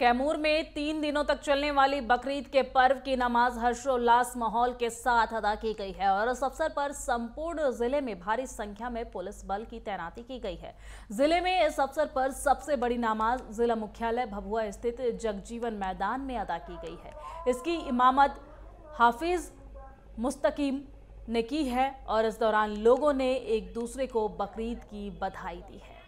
कैमूर में तीन दिनों तक चलने वाली बकरीद के पर्व की नमाज हर्षोल्लास माहौल के साथ अदा की गई है और इस अवसर पर संपूर्ण जिले में भारी संख्या में पुलिस बल की तैनाती की गई है जिले में इस अवसर पर सबसे बड़ी नमाज जिला मुख्यालय भभुआ स्थित जगजीवन मैदान में अदा की गई है इसकी इमामत हाफिज मुस्तकीम ने की है और इस दौरान लोगों ने एक दूसरे को बकरीद की बधाई दी है